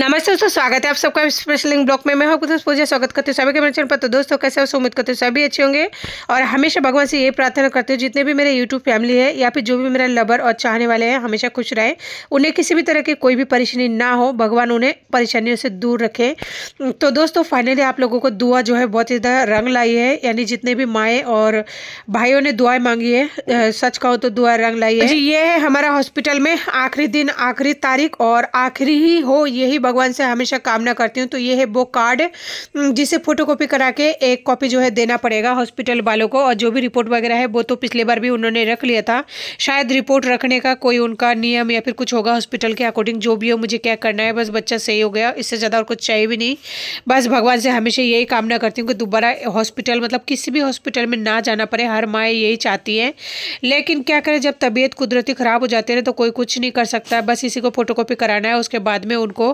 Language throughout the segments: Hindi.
नमस्ते दोस्तों स्वागत है आप सबका स्पेशलिंग ब्लॉक में मैं हूँ दोस्तों पूजा स्वागत करती हूँ सभी के मेरे चैनल पर तो दोस्तों कैसे हो उम्मीद करते हो सभी अच्छे होंगे और हमेशा भगवान से ये प्रार्थना करते हूँ जितने भी मेरे यूट्यूब फैमिली है या फिर जो भी मेरा लवर और चाहने वाले हैं हमेशा खुश रहे उन्हें किसी भी तरह की कोई भी परेशानी ना हो भगवान उन्हें परेशानियों से दूर रखे तो दोस्तों फाइनली आप लोगों को दुआ जो है बहुत ज़्यादा रंग लाई है यानी जितने भी माएँ और भाइयों ने दुआएँ मांगी है सच कहो तो दुआ रंग लाई है ये है हमारा हॉस्पिटल में आखिरी दिन आखिरी तारीख और आखिरी ही हो यही भगवान से हमेशा कामना करती हूँ तो ये है वो कार्ड जिसे फोटोकॉपी करा के एक कॉपी जो है देना पड़ेगा हॉस्पिटल वालों को और जो भी रिपोर्ट वगैरह है वो तो पिछले बार भी उन्होंने रख लिया था शायद रिपोर्ट रखने का कोई उनका नियम या फिर कुछ होगा हॉस्पिटल के अकॉर्डिंग जो भी हो मुझे क्या करना है बस बच्चा सही हो गया इससे ज़्यादा और कुछ चाहिए भी नहीं बस भगवान से हमेशा यही कामना करती हूँ कि दोबारा हॉस्पिटल मतलब किसी भी हॉस्पिटल में ना जाना पड़े हर माए यही चाहती हैं लेकिन क्या करें जब तबीयत कुदरती ख़राब हो जाती है तो कोई कुछ नहीं कर सकता बस इसी को फोटोकॉपी कराना है उसके बाद में उनको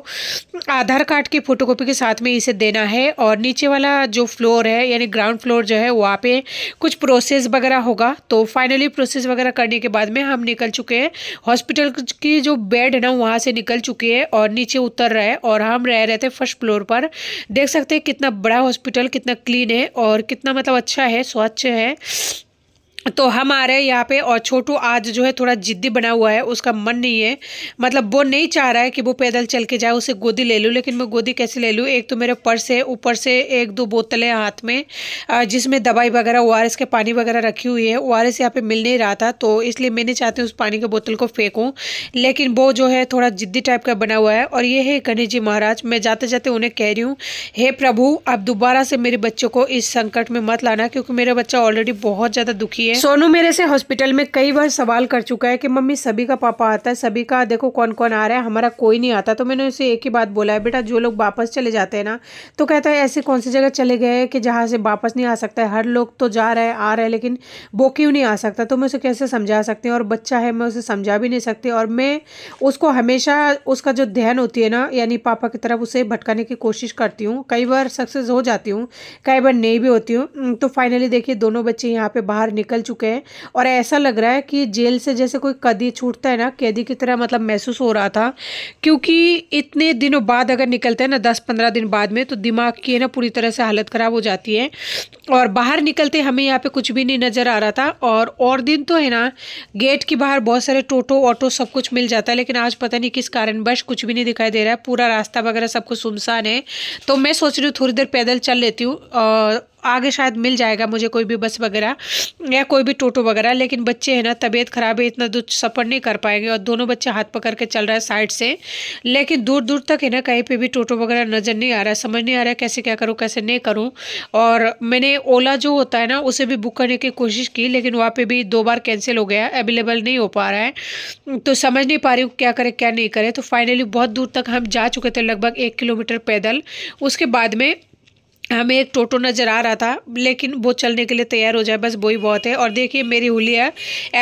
आधार कार्ड की फ़ोटोकॉपी के साथ में इसे देना है और नीचे वाला जो फ्लोर है यानी ग्राउंड फ्लोर जो है वहाँ पे कुछ प्रोसेस वगैरह होगा तो फाइनली प्रोसेस वगैरह करने के बाद में हम निकल चुके हैं हॉस्पिटल की जो बेड है ना वहाँ से निकल चुके हैं और नीचे उतर रहे हैं और हम रह रहे थे फर्स्ट फ्लोर पर देख सकते हैं कितना बड़ा हॉस्पिटल कितना क्लीन है और कितना मतलब अच्छा है स्वच्छ है तो हम आ रहे हैं यहाँ पे और छोटू आज जो है थोड़ा जिद्दी बना हुआ है उसका मन नहीं है मतलब वो नहीं चाह रहा है कि वो पैदल चल के जाए उसे गोदी ले लूँ लेकिन मैं गोदी कैसे ले लूँ एक तो मेरे पर्स है ऊपर से एक दो बोतलें हाथ में जिसमें दवाई वगैरह ओ के पानी वगैरह रखी हुई है ओ आर यहाँ पर मिल नहीं रहा था तो इसलिए मैं नहीं चाहती उस पानी के बोतल को फेंकूँ लेकिन वो जो है थोड़ा जिद्दी टाइप का बना हुआ है और ये है गणेश जी महाराज मैं जाते जाते उन्हें कह रही हूँ हे प्रभु आप दोबारा से मेरे बच्चों को इस संकट में मत लाना क्योंकि मेरा बच्चा ऑलरेडी बहुत ज़्यादा दुखी है है सोनू मेरे से हॉस्पिटल में कई बार सवाल कर चुका है कि मम्मी सभी का पापा आता है सभी का देखो कौन कौन आ रहा है हमारा कोई नहीं आता तो मैंने उसे एक ही बात बोला है बेटा जो लोग वापस चले जाते हैं ना तो कहता है ऐसे कौन सी जगह चले गए कि जहाँ से वापस नहीं आ सकता है हर लोग तो जा रहे हैं आ रहे हैं लेकिन वो क्यों नहीं आ सकता तो मैं उसे कैसे समझा सकती हूँ और बच्चा है मैं उसे समझा भी नहीं सकती और मैं उसको हमेशा उसका जो ध्यान होती है ना यानी पापा की तरफ उसे भटकाने की कोशिश करती हूँ कई बार सक्सेस हो जाती हूँ कई बार नहीं भी होती हूँ तो फाइनली देखिए दोनों बच्चे यहाँ पे बाहर निकल चुके हैं और ऐसा लग रहा है कि जेल से जैसे कोई कदी छूटता है ना कैदी की तरह मतलब महसूस हो रहा था क्योंकि इतने दिनों बाद अगर निकलते हैं ना दस पंद्रह दिन बाद में तो दिमाग की है ना पूरी तरह से हालत ख़राब हो जाती है और बाहर निकलते हमें यहाँ पर कुछ भी नहीं नज़र आ रहा था और और दिन तो है ना गेट के बाहर बहुत सारे टोटो ऑटो सब कुछ मिल जाता है लेकिन आज पता नहीं किस कारणवश कुछ भी नहीं दिखाई दे रहा है पूरा रास्ता वगैरह सब कुछ सुनसान है तो मैं सोच रही हूँ थोड़ी देर पैदल चल लेती हूँ आगे शायद मिल जाएगा मुझे कोई भी बस वगैरह या कोई भी टोटो वगैरह लेकिन बच्चे हैं ना तबीयत ख़राब है इतना दूर सफ़र नहीं कर पाएंगे और दोनों बच्चे हाथ पकड़ के चल रहा है साइड से लेकिन दूर दूर तक है ना कहीं पर भी टोटो वगैरह नज़र नहीं आ रहा है समझ नहीं आ रहा है कैसे क्या करूँ कैसे नहीं करूँ और मैंने ओला जो होता है ना उसे भी बुक करने की कोशिश की लेकिन वहाँ पर भी दो बार कैंसिल हो गया अवेलेबल नहीं हो पा रहा है तो समझ नहीं पा रही हूँ क्या करें क्या नहीं करें तो फाइनली बहुत दूर तक हम जा चुके थे लगभग एक किलोमीटर पैदल उसके बाद में हमें एक टोटो नज़र आ रहा था लेकिन वो चलने के लिए तैयार हो जाए बस वही बहुत है और देखिए मेरी हुलिया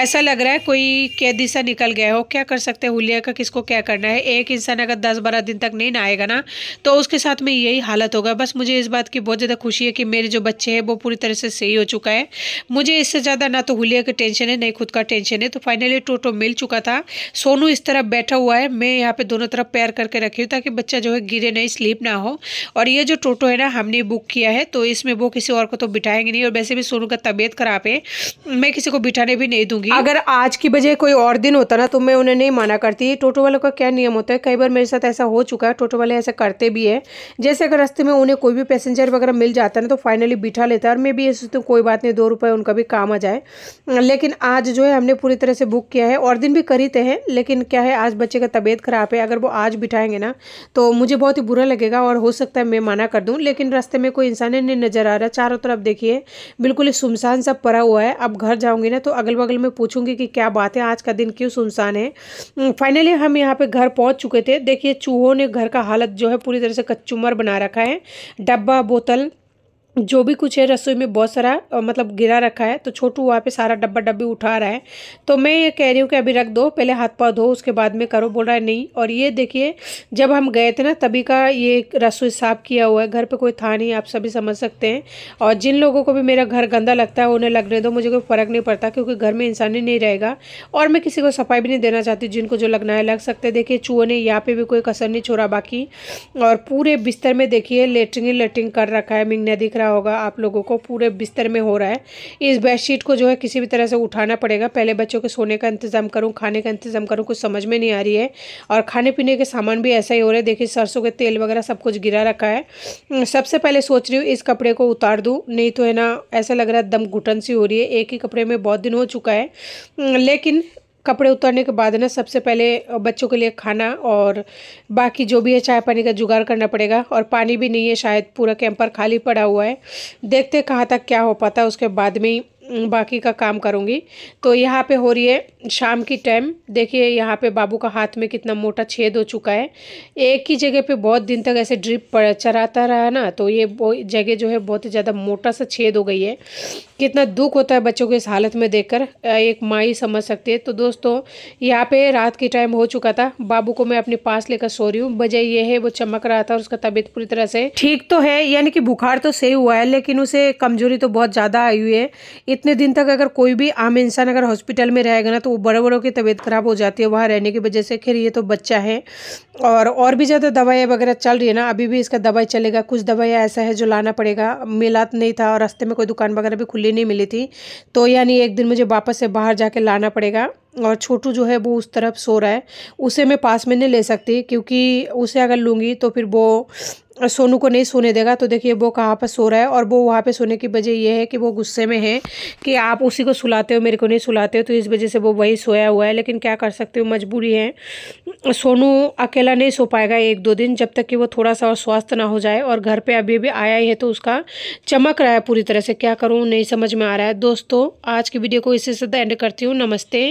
ऐसा लग रहा है कोई कैदी सा निकल गया हो क्या कर सकते हैं हुलिया का किसको क्या करना है एक इंसान अगर दस बारह दिन तक नहीं ना आएगा ना तो उसके साथ में यही हालत होगा बस मुझे इस बात की बहुत ज़्यादा खुशी है कि मेरे जो बच्चे हैं वो पूरी तरह से सही हो चुका है मुझे इससे ज़्यादा ना तो हुलिया का टेंशन है नहीं खुद का टेंशन है तो फाइनली टोटो मिल चुका था सोनू इस तरफ बैठा हुआ है मैं यहाँ पर दोनों तरफ पैर करके रखी हूँ ताकि बच्चा जो है गिरे नहीं स्लीप ना हो और ये जो टोटो है ना हमने बुक किया है तो इसमें वो किसी और को तो बिठाएंगे नहीं और वैसे भी सोनू का तबीयत खराब है मैं किसी को बिठाने भी नहीं दूंगी अगर आज की बजाय कोई और दिन होता ना तो मैं उन्हें नहीं माना करती टोटो वालों का क्या नियम होता है कई बार मेरे साथ ऐसा हो चुका है टोटो वाले ऐसा करते भी है जैसे अगर रास्ते में उन्हें कोई भी पैसेंजर वगैरह मिल जाता है ना तो फाइनली बिठा लेता है और मैं भी ये सोचती हूँ कोई बात नहीं दो रुपये उनका भी काम आ जाए लेकिन आज जो है हमने पूरी तरह से बुक किया है और दिन भी करीते हैं लेकिन क्या है आज बच्चे का तबीयत ख़राब है अगर वो आज बिठाएंगे ना तो मुझे बहुत ही बुरा लगेगा और हो सकता है मैं माना कर दूँ लेकिन रास्ते में कोई इंसान नहीं नज़र आ रहा चारों तरफ देखिए बिल्कुल ही सुनसान सा पड़ा हुआ है अब घर जाऊंगी ना तो अगल बगल में पूछूंगी कि क्या बात है आज का दिन क्यों सुनसान है फाइनली हम्म, हम यहाँ पे घर पहुँच चुके थे देखिए चूहों ने घर का हालत जो है पूरी तरह से कच्चूमर बना रखा है डब्बा बोतल जो भी कुछ है रसोई में बहुत सारा मतलब गिरा रखा है तो छोटू वहाँ पे सारा डब्बा डब्बी उठा रहा है तो मैं ये कह रही हूँ कि अभी रख दो पहले हाथ पाँव धो उसके बाद में करो बोल रहा है नहीं और ये देखिए जब हम गए थे ना तभी का ये रसोई साफ किया हुआ है घर पे कोई था नहीं आप सभी समझ सकते हैं और जिन लोगों को भी मेरा घर गंदा लगता है उन्हें लगने दो मुझे कोई फ़र्क नहीं पड़ता क्योंकि घर में इंसान ही नहीं रहेगा और मैं किसी को सफाई भी नहीं देना चाहती जिनको जो लगना है लग सकते देखिए चूहे ने यहाँ पर भी कोई कसर नहीं छोड़ा बाकी और पूरे बिस्तर में देखिए लेटरिन लेटरिन कर रखा है मिंगना दिख रहा रहा होगा आप लोगों को पूरे बिस्तर में हो रहा है इस बेडशीट को जो है किसी भी तरह से उठाना पड़ेगा पहले बच्चों के सोने का इंतज़ाम करूँ खाने का इंतज़ाम करूँ कुछ समझ में नहीं आ रही है और खाने पीने के सामान भी ऐसा ही हो रहा है देखिए सरसों के तेल वगैरह सब कुछ गिरा रखा है सबसे पहले सोच रही हूँ इस कपड़े को उतार दूँ नहीं तो है ना ऐसा लग रहा है दम घुटन सी हो रही है एक ही कपड़े में बहुत दिन हो चुका है लेकिन कपड़े उतरने के बाद ना सबसे पहले बच्चों के लिए खाना और बाकी जो भी है चाय पानी का जुगाड़ करना पड़ेगा और पानी भी नहीं है शायद पूरा कैंपर खाली पड़ा हुआ है देखते कहाँ तक क्या हो पाता है उसके बाद में ही बाकी का काम करूँगी तो यहाँ पे हो रही है शाम की टाइम देखिए यहाँ पे बाबू का हाथ में कितना मोटा छेद हो चुका है एक ही जगह पे बहुत दिन तक ऐसे ड्रिप पड़ चराता रहा ना तो ये जगह जो है बहुत ही ज़्यादा मोटा सा छेद हो गई है कितना दुख होता है बच्चों को इस हालत में कर एक माँ ही समझ सकती है तो दोस्तों यहाँ पे रात के टाइम हो चुका था बाबू को मैं अपने पास लेकर सो रही हूँ वजह यह है वो चमक रहा था और उसका तबीयत पूरी तरह से ठीक तो है यानी कि बुखार तो सही हुआ है लेकिन उसे कमजोरी तो बहुत ज़्यादा आई हुई है इतने दिन तक अगर कोई भी आम इंसान अगर हॉस्पिटल में रहेगा ना तो वो बड़े बड़ों की तबीयत ख़राब हो जाती है वहाँ रहने की वजह से खैर ये तो बच्चा है और और भी ज़्यादा दवाई वगैरह चल रही है ना अभी भी इसका दवाई चलेगा कुछ दवाइयाँ ऐसा है जो लाना पड़ेगा मिला तो नहीं था और रास्ते में कोई दुकान वगैरह भी खुली नहीं मिली थी तो यानी एक दिन मुझे वापस से बाहर जाके लाना पड़ेगा और छोटू जो है वो उस तरफ सो रहा है उसे मैं पास में नहीं ले सकती क्योंकि उसे अगर लूँगी तो फिर वो सोनू को नहीं सोने देगा तो देखिए वो कहाँ पर सो रहा है और वो वहाँ पे सोने की वजह ये है कि वो गुस्से में है कि आप उसी को सुलाते हो मेरे को नहीं सुलाते हो तो इस वजह से वो वही सोया हुआ है लेकिन क्या कर सकते हो मजबूरी है सोनू अकेला नहीं सो पाएगा एक दो दिन जब तक कि वो थोड़ा सा और स्वस्थ ना हो जाए और घर पर अभी भी आया ही है तो उसका चमक रहा है पूरी तरह से क्या करूँ नहीं समझ में आ रहा है दोस्तों आज की वीडियो को इसी से एंड करती हूँ नमस्ते